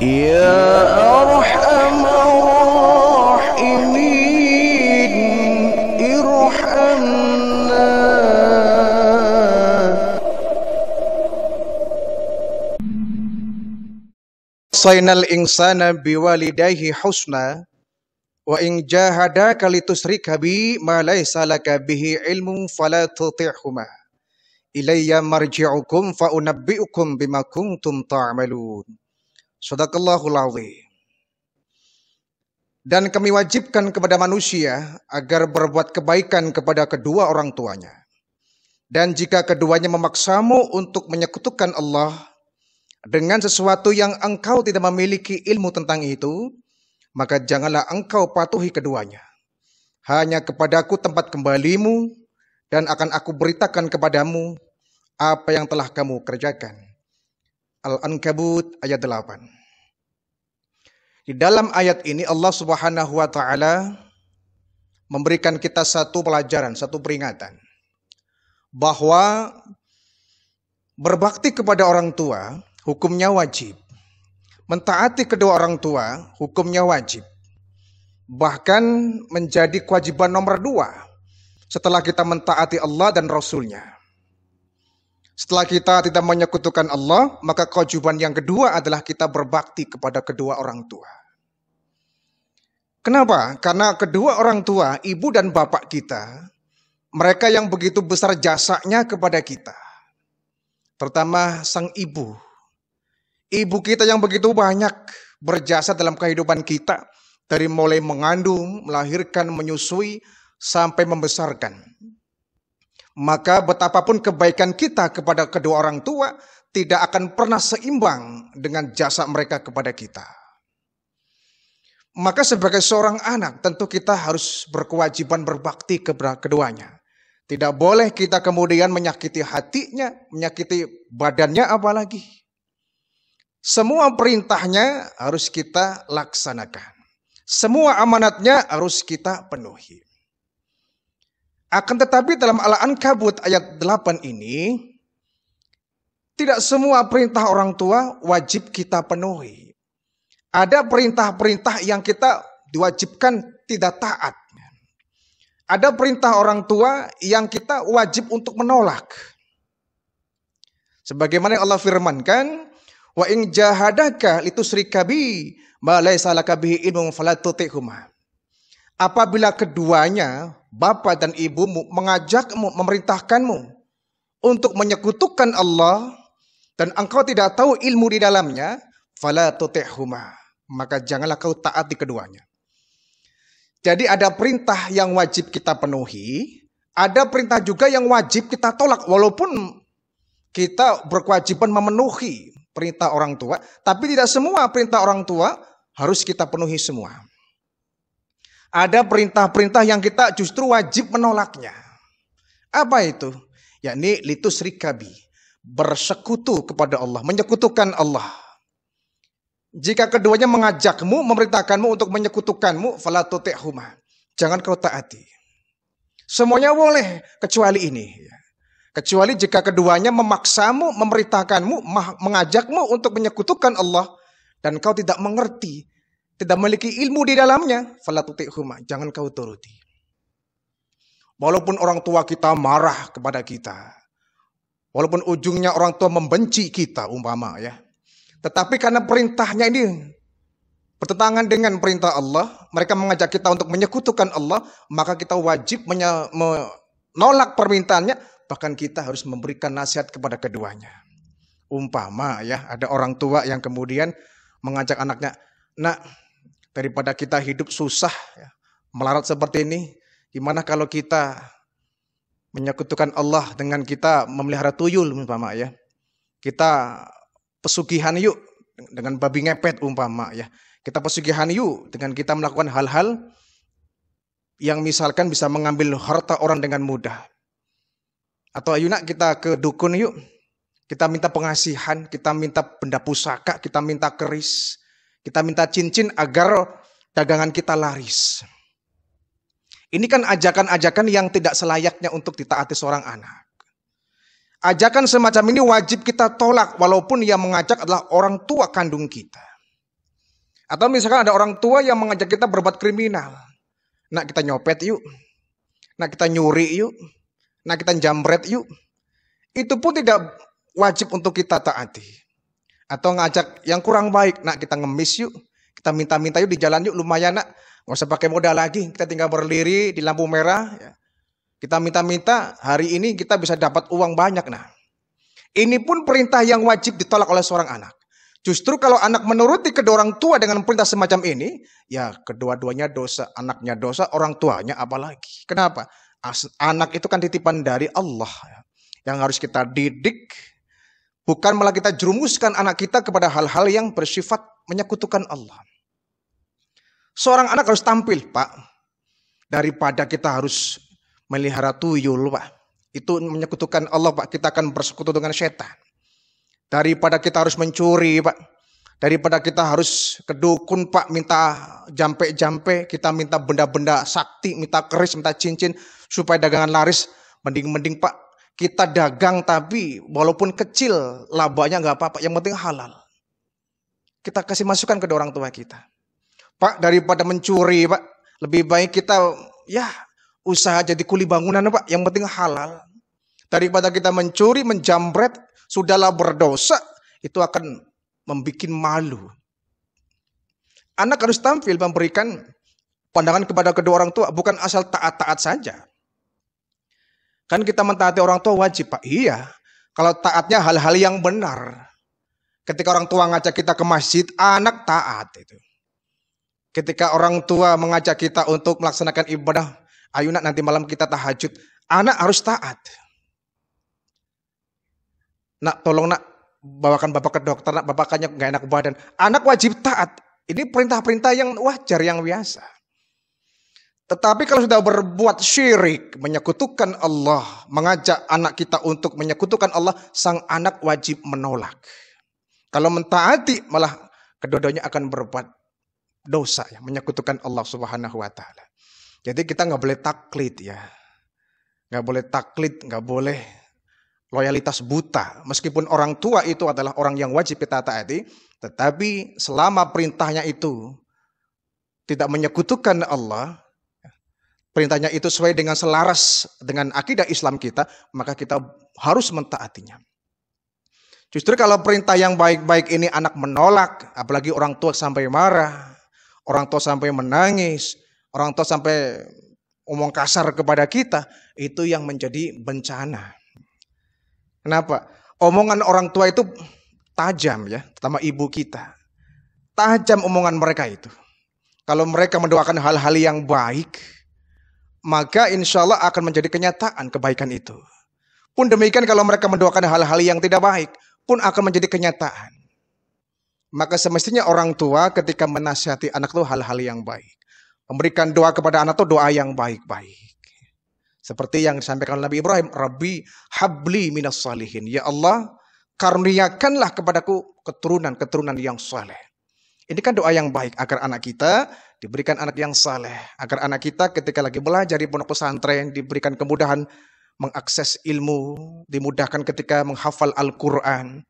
يا أرحم الراحمين ارحمنا وصينا الإنسان بوالديه حسنا وإن جاهداك لتشرك بي ما ليس لك به علم فلا تطعهما إلي مرجعكم فأنبئكم بما كنتم تعملون Sadaqallahul azim. Dan kami wajibkan kepada manusia agar berbuat kebaikan kepada kedua orang tuanya. Dan jika keduanya memaksamu untuk menyekutukan Allah dengan sesuatu yang engkau tidak memiliki ilmu tentang itu, maka janganlah engkau patuhi keduanya. Hanya kepadaku tempat kembalimu dan akan aku beritakan kepadamu apa yang telah kamu kerjakan. Al-Ankabut ayat 8. Di dalam ayat ini Allah Subhanahu wa taala memberikan kita satu pelajaran, satu peringatan bahwa berbakti kepada orang tua hukumnya wajib. Mentaati kedua orang tua hukumnya wajib. Bahkan menjadi kewajiban nomor dua setelah kita mentaati Allah dan Rasulnya. Setelah kita tidak menyekutukan Allah, maka kewajiban yang kedua adalah kita berbakti kepada kedua orang tua. Kenapa? Karena kedua orang tua, ibu dan bapak kita, mereka yang begitu besar jasanya kepada kita. Terutama sang ibu. Ibu kita yang begitu banyak berjasa dalam kehidupan kita. Dari mulai mengandung, melahirkan, menyusui, sampai membesarkan maka betapapun kebaikan kita kepada kedua orang tua tidak akan pernah seimbang dengan jasa mereka kepada kita. Maka sebagai seorang anak tentu kita harus berkewajiban berbakti kepada keduanya. Tidak boleh kita kemudian menyakiti hatinya, menyakiti badannya apalagi. Semua perintahnya harus kita laksanakan. Semua amanatnya harus kita penuhi. Akan tetapi dalam al kabut ayat 8 ini, tidak semua perintah orang tua wajib kita penuhi. Ada perintah-perintah yang kita diwajibkan tidak taat. Ada perintah orang tua yang kita wajib untuk menolak. Sebagaimana Allah firmankan, wa ing jahadaka litusrikabi ma laysa laka ilmun fala Apabila keduanya bapak dan ibumu mengajakmu, memerintahkanmu untuk menyekutukan Allah dan engkau tidak tahu ilmu di dalamnya, fala tutihuma. Maka janganlah kau taati keduanya. Jadi ada perintah yang wajib kita penuhi, ada perintah juga yang wajib kita tolak walaupun kita berkewajiban memenuhi perintah orang tua, tapi tidak semua perintah orang tua harus kita penuhi semua. Ada perintah-perintah yang kita justru wajib menolaknya. Apa itu? Yakni litus rikabi. Bersekutu kepada Allah. Menyekutukan Allah. Jika keduanya mengajakmu, memerintahkanmu untuk menyekutukanmu, falatutikuma. Jangan kau taati. Semuanya boleh, kecuali ini. Kecuali jika keduanya memaksamu, memerintahkanmu, mengajakmu untuk menyekutukan Allah, dan kau tidak mengerti tidak memiliki ilmu di dalamnya, huma, jangan kau turuti. Walaupun orang tua kita marah kepada kita, walaupun ujungnya orang tua membenci kita umpama ya, tetapi karena perintahnya ini bertentangan dengan perintah Allah, mereka mengajak kita untuk menyekutukan Allah, maka kita wajib menolak permintaannya, bahkan kita harus memberikan nasihat kepada keduanya. Umpama ya, ada orang tua yang kemudian mengajak anaknya, nak daripada kita hidup susah, ya, melarat seperti ini. Gimana kalau kita menyekutukan Allah dengan kita memelihara tuyul umpama ya. Kita pesugihan yuk dengan babi ngepet umpama ya. Kita pesugihan yuk dengan kita melakukan hal-hal yang misalkan bisa mengambil harta orang dengan mudah. Atau ayo nak kita ke dukun yuk. Kita minta pengasihan, kita minta benda pusaka, kita minta keris. Kita minta cincin agar dagangan kita laris. Ini kan ajakan-ajakan yang tidak selayaknya untuk ditaati seorang anak. Ajakan semacam ini wajib kita tolak walaupun yang mengajak adalah orang tua kandung kita. Atau misalkan ada orang tua yang mengajak kita berbuat kriminal. Nak kita nyopet yuk. Nak kita nyuri yuk. Nak kita jambret yuk. Itu pun tidak wajib untuk kita taati atau ngajak yang kurang baik nak kita ngemis yuk kita minta-minta yuk di jalan yuk lumayan nak nggak usah pakai modal lagi kita tinggal berdiri di lampu merah ya. kita minta-minta hari ini kita bisa dapat uang banyak nah ini pun perintah yang wajib ditolak oleh seorang anak Justru kalau anak menuruti kedua orang tua dengan perintah semacam ini, ya kedua-duanya dosa, anaknya dosa, orang tuanya apalagi. Kenapa? As anak itu kan titipan dari Allah ya. yang harus kita didik, Bukan malah kita jerumuskan anak kita kepada hal-hal yang bersifat menyekutukan Allah. Seorang anak harus tampil, Pak. Daripada kita harus melihara tuyul, Pak. Itu menyekutukan Allah, Pak. Kita akan bersekutu dengan setan. Daripada kita harus mencuri, Pak. Daripada kita harus kedukun, Pak, minta jampe-jampe, kita minta benda-benda sakti, minta keris, minta cincin supaya dagangan laris. Mending-mending, Pak, kita dagang tapi walaupun kecil labanya nggak apa-apa, yang penting halal. Kita kasih masukan ke orang tua kita. Pak, daripada mencuri, Pak, lebih baik kita ya usaha jadi kuli bangunan, Pak, yang penting halal. Daripada kita mencuri, menjambret, sudahlah berdosa, itu akan membuat malu. Anak harus tampil memberikan pandangan kepada kedua orang tua, bukan asal taat-taat saja. Kan kita mentaati orang tua wajib, Pak. Iya. Kalau taatnya hal-hal yang benar. Ketika orang tua ngajak kita ke masjid, anak taat itu. Ketika orang tua mengajak kita untuk melaksanakan ibadah, ayo nanti malam kita tahajud, anak harus taat. Nak tolong nak bawakan bapak ke dokter, nak bapak nggak enak badan. Anak wajib taat. Ini perintah-perintah yang wajar, yang biasa. Tetapi kalau sudah berbuat syirik, menyekutukan Allah, mengajak anak kita untuk menyekutukan Allah, sang anak wajib menolak. Kalau mentaati malah kedodonya akan berbuat dosa ya, menyekutukan Allah Subhanahu wa taala. Jadi kita nggak boleh taklid ya. Nggak boleh taklid, nggak boleh loyalitas buta. Meskipun orang tua itu adalah orang yang wajib kita taati, tetapi selama perintahnya itu tidak menyekutukan Allah, perintahnya itu sesuai dengan selaras dengan akidah Islam kita, maka kita harus mentaatinya. Justru kalau perintah yang baik-baik ini anak menolak, apalagi orang tua sampai marah, orang tua sampai menangis, orang tua sampai omong kasar kepada kita, itu yang menjadi bencana. Kenapa? Omongan orang tua itu tajam ya, terutama ibu kita. Tajam omongan mereka itu. Kalau mereka mendoakan hal-hal yang baik, maka insya Allah akan menjadi kenyataan kebaikan itu. Pun demikian kalau mereka mendoakan hal-hal yang tidak baik, pun akan menjadi kenyataan. Maka semestinya orang tua ketika menasihati anak itu hal-hal yang baik. Memberikan doa kepada anak itu doa yang baik-baik. Seperti yang disampaikan Nabi Ibrahim, Rabbi habli minas salihin. Ya Allah, karuniakanlah kepadaku keturunan-keturunan yang soleh. Ini kan doa yang baik agar anak kita diberikan anak yang saleh, agar anak kita ketika lagi belajar di pondok pesantren diberikan kemudahan mengakses ilmu, dimudahkan ketika menghafal Al-Quran.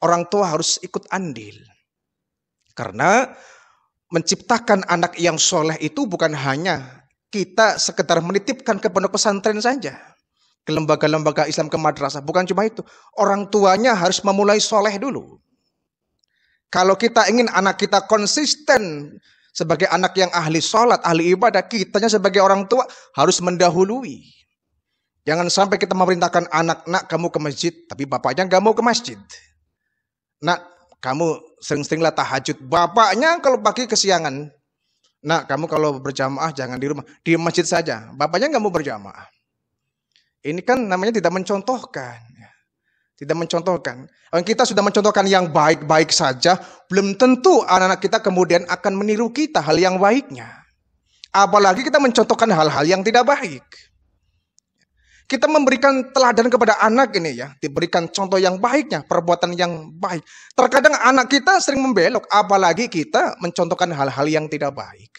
Orang tua harus ikut andil. Karena menciptakan anak yang soleh itu bukan hanya kita sekedar menitipkan ke pondok pesantren saja. Ke lembaga-lembaga Islam, ke madrasah. Bukan cuma itu. Orang tuanya harus memulai soleh dulu. Kalau kita ingin anak kita konsisten sebagai anak yang ahli sholat, ahli ibadah, kitanya sebagai orang tua harus mendahului. Jangan sampai kita memerintahkan anak, nak kamu ke masjid, tapi bapaknya nggak mau ke masjid. Nak, kamu sering-seringlah tahajud. Bapaknya kalau pagi kesiangan. Nak, kamu kalau berjamaah jangan di rumah, di masjid saja. Bapaknya nggak mau berjamaah. Ini kan namanya tidak mencontohkan. Tidak mencontohkan. Kita sudah mencontohkan yang baik-baik saja, belum tentu anak-anak kita kemudian akan meniru kita hal yang baiknya. Apalagi kita mencontohkan hal-hal yang tidak baik. Kita memberikan teladan kepada anak ini ya, diberikan contoh yang baiknya, perbuatan yang baik. Terkadang anak kita sering membelok, apalagi kita mencontohkan hal-hal yang tidak baik.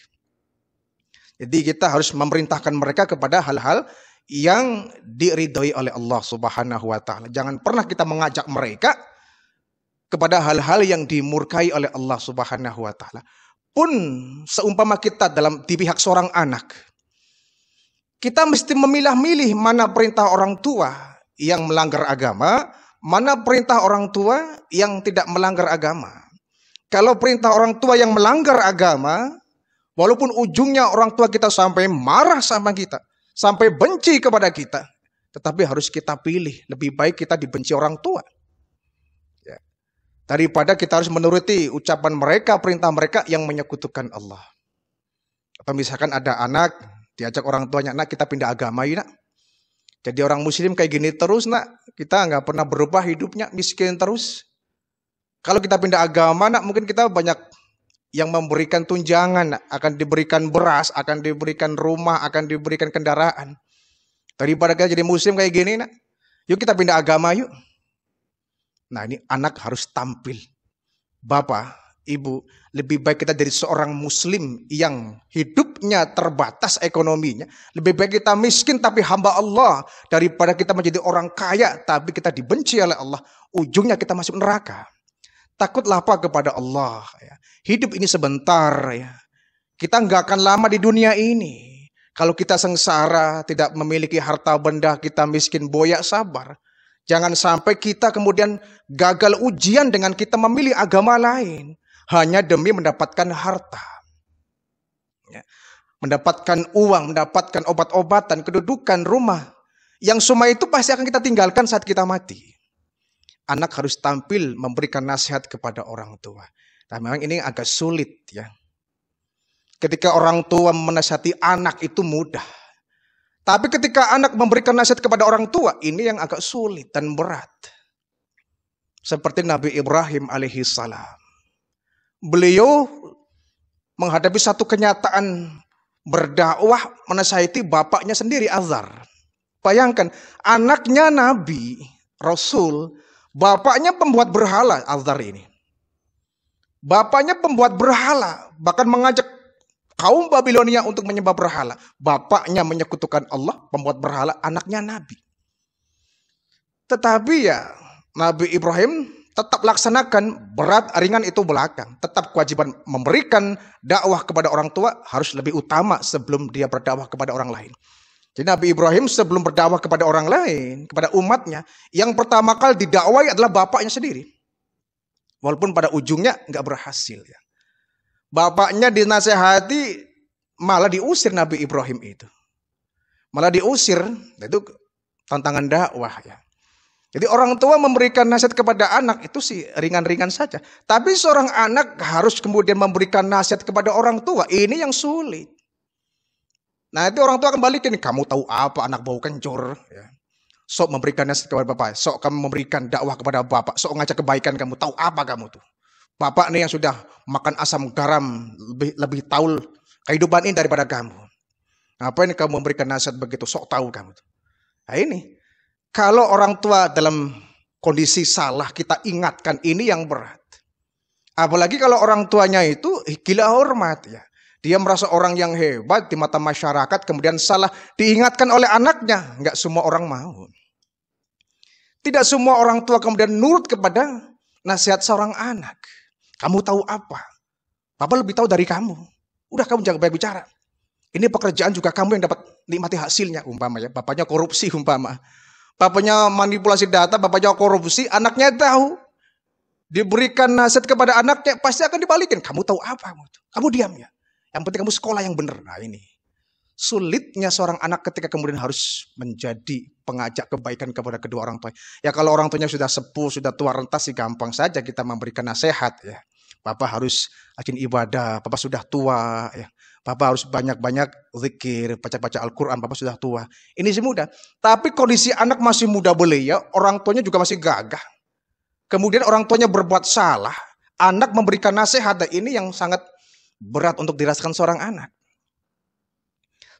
Jadi kita harus memerintahkan mereka kepada hal-hal yang diridhoi oleh Allah Subhanahu wa taala. Jangan pernah kita mengajak mereka kepada hal-hal yang dimurkai oleh Allah Subhanahu wa taala. Pun seumpama kita dalam di pihak seorang anak, kita mesti memilah-milih mana perintah orang tua yang melanggar agama, mana perintah orang tua yang tidak melanggar agama. Kalau perintah orang tua yang melanggar agama, walaupun ujungnya orang tua kita sampai marah sama kita, sampai benci kepada kita. Tetapi harus kita pilih, lebih baik kita dibenci orang tua. Ya. Daripada kita harus menuruti ucapan mereka, perintah mereka yang menyekutukan Allah. Atau misalkan ada anak, diajak orang tuanya, nak kita pindah agama ya nak. Jadi orang muslim kayak gini terus nak, kita nggak pernah berubah hidupnya, miskin terus. Kalau kita pindah agama nak, mungkin kita banyak yang memberikan tunjangan, akan diberikan beras, akan diberikan rumah, akan diberikan kendaraan. Daripada kita jadi muslim kayak gini, nak. yuk kita pindah agama yuk. Nah ini anak harus tampil. Bapak, ibu, lebih baik kita jadi seorang muslim yang hidupnya terbatas ekonominya. Lebih baik kita miskin tapi hamba Allah. Daripada kita menjadi orang kaya tapi kita dibenci oleh Allah. Ujungnya kita masuk neraka. Takutlah apa kepada Allah. Ya. Hidup ini sebentar. Ya. Kita nggak akan lama di dunia ini. Kalau kita sengsara, tidak memiliki harta benda, kita miskin, boyak, sabar. Jangan sampai kita kemudian gagal ujian dengan kita memilih agama lain. Hanya demi mendapatkan harta. Ya. Mendapatkan uang, mendapatkan obat-obatan, kedudukan, rumah. Yang semua itu pasti akan kita tinggalkan saat kita mati anak harus tampil memberikan nasihat kepada orang tua. Nah memang ini agak sulit ya. Ketika orang tua menasihati anak itu mudah. Tapi ketika anak memberikan nasihat kepada orang tua, ini yang agak sulit dan berat. Seperti Nabi Ibrahim alaihi salam. Beliau menghadapi satu kenyataan berdakwah menasihati bapaknya sendiri Azhar. Bayangkan, anaknya Nabi, Rasul, Bapaknya pembuat berhala Azhar ini. Bapaknya pembuat berhala, bahkan mengajak kaum Babilonia untuk menyembah berhala. Bapaknya menyekutukan Allah, pembuat berhala, anaknya nabi. Tetapi ya Nabi Ibrahim tetap laksanakan berat ringan itu belakang. Tetap kewajiban memberikan dakwah kepada orang tua harus lebih utama sebelum dia berdakwah kepada orang lain. Jadi Nabi Ibrahim sebelum berdakwah kepada orang lain, kepada umatnya, yang pertama kali didakwai adalah bapaknya sendiri. Walaupun pada ujungnya nggak berhasil. Ya. Bapaknya dinasehati malah diusir Nabi Ibrahim itu. Malah diusir, nah itu tantangan dakwah ya. Jadi orang tua memberikan nasihat kepada anak itu sih ringan-ringan saja. Tapi seorang anak harus kemudian memberikan nasihat kepada orang tua. Ini yang sulit. Nah itu orang tua akan balikin, kamu tahu apa anak bau kencur. Ya. Sok memberikannya kepada bapak, sok kamu memberikan dakwah kepada bapak, sok ngajak kebaikan kamu, tahu apa kamu tuh. Bapak nih yang sudah makan asam garam, lebih, lebih tahu kehidupan ini daripada kamu. Apa ini kamu memberikan nasihat begitu, sok tahu kamu tuh. Nah ini, kalau orang tua dalam kondisi salah, kita ingatkan ini yang berat. Apalagi kalau orang tuanya itu gila hormat ya. Dia merasa orang yang hebat di mata masyarakat, kemudian salah diingatkan oleh anaknya. Enggak semua orang mau. Tidak semua orang tua kemudian nurut kepada nasihat seorang anak. Kamu tahu apa? Papa lebih tahu dari kamu. Udah kamu jangan banyak bicara. Ini pekerjaan juga kamu yang dapat nikmati hasilnya umpama ya. Bapaknya korupsi umpama. Bapaknya manipulasi data, bapaknya korupsi, anaknya tahu diberikan nasihat kepada anaknya pasti akan dibalikin. Kamu tahu apa? Kamu diam ya. Yang penting kamu sekolah yang benar. Nah ini. Sulitnya seorang anak ketika kemudian harus menjadi pengajak kebaikan kepada kedua orang tua. Ya kalau orang tuanya sudah sepuh, sudah tua rentas sih gampang saja kita memberikan nasihat ya. Bapak harus rajin ibadah, Bapak sudah tua ya. Bapak harus banyak-banyak zikir, baca-baca Al-Quran, Bapak sudah tua. Ini sih mudah. Tapi kondisi anak masih muda boleh ya, orang tuanya juga masih gagah. Kemudian orang tuanya berbuat salah, anak memberikan nasihat, nah, ini yang sangat berat untuk dirasakan seorang anak.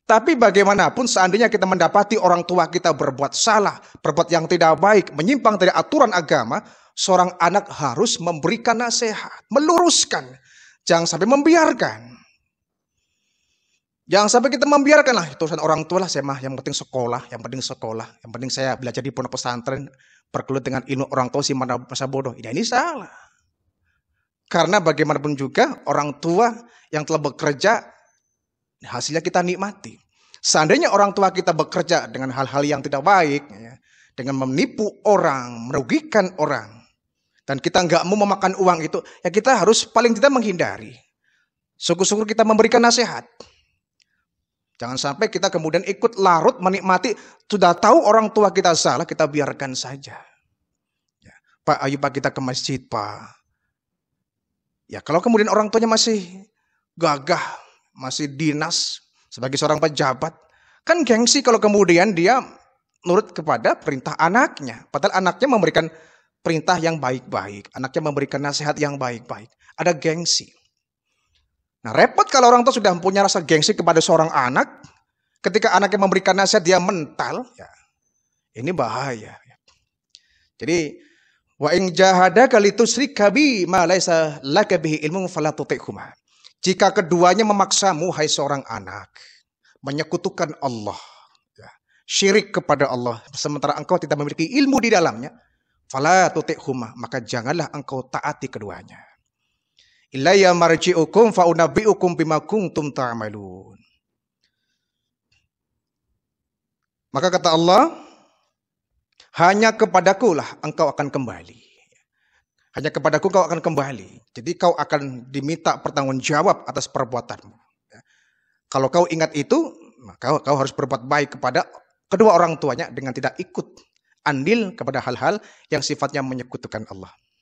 Tapi bagaimanapun seandainya kita mendapati orang tua kita berbuat salah, berbuat yang tidak baik, menyimpang dari aturan agama, seorang anak harus memberikan nasihat, meluruskan. Jangan sampai membiarkan. Jangan sampai kita membiarkan lah, itu orang tua lah saya mah, yang penting sekolah, yang penting sekolah, yang penting saya belajar di pondok pesantren, berkelut dengan ilmu orang tua sih mana masa bodoh. ini salah. Karena bagaimanapun juga orang tua yang telah bekerja hasilnya kita nikmati. Seandainya orang tua kita bekerja dengan hal-hal yang tidak baik, ya, dengan menipu orang, merugikan orang, dan kita nggak mau memakan uang itu, ya kita harus paling tidak menghindari. Syukur-syukur kita memberikan nasihat. Jangan sampai kita kemudian ikut larut menikmati, sudah tahu orang tua kita salah, kita biarkan saja. Ya, Pak, ayo Pak kita ke masjid Pak Ya kalau kemudian orang tuanya masih gagah, masih dinas sebagai seorang pejabat, kan gengsi kalau kemudian dia nurut kepada perintah anaknya. Padahal anaknya memberikan perintah yang baik-baik, anaknya memberikan nasihat yang baik-baik. Ada gengsi. Nah repot kalau orang tua sudah punya rasa gengsi kepada seorang anak, ketika anaknya memberikan nasihat dia mental, ya, ini bahaya. Ya. Jadi Wa ing jahadaka litusyrika bi ma laisa laka bihi ilmun fala tuti'huma. Jika keduanya memaksamu hai seorang anak menyekutukan Allah, ya, syirik kepada Allah sementara engkau tidak memiliki ilmu di dalamnya, fala tuti'huma, maka janganlah engkau taati keduanya. Ilayya marji'ukum fa unabbi'ukum bima kuntum ta'malun. Maka kata Allah, hanya kepadaku lah engkau akan kembali. Hanya kepadaku kau akan kembali. Jadi kau akan diminta pertanggungjawab atas perbuatanmu. Kalau kau ingat itu, maka kau harus berbuat baik kepada kedua orang tuanya dengan tidak ikut andil kepada hal-hal yang sifatnya menyekutukan Allah.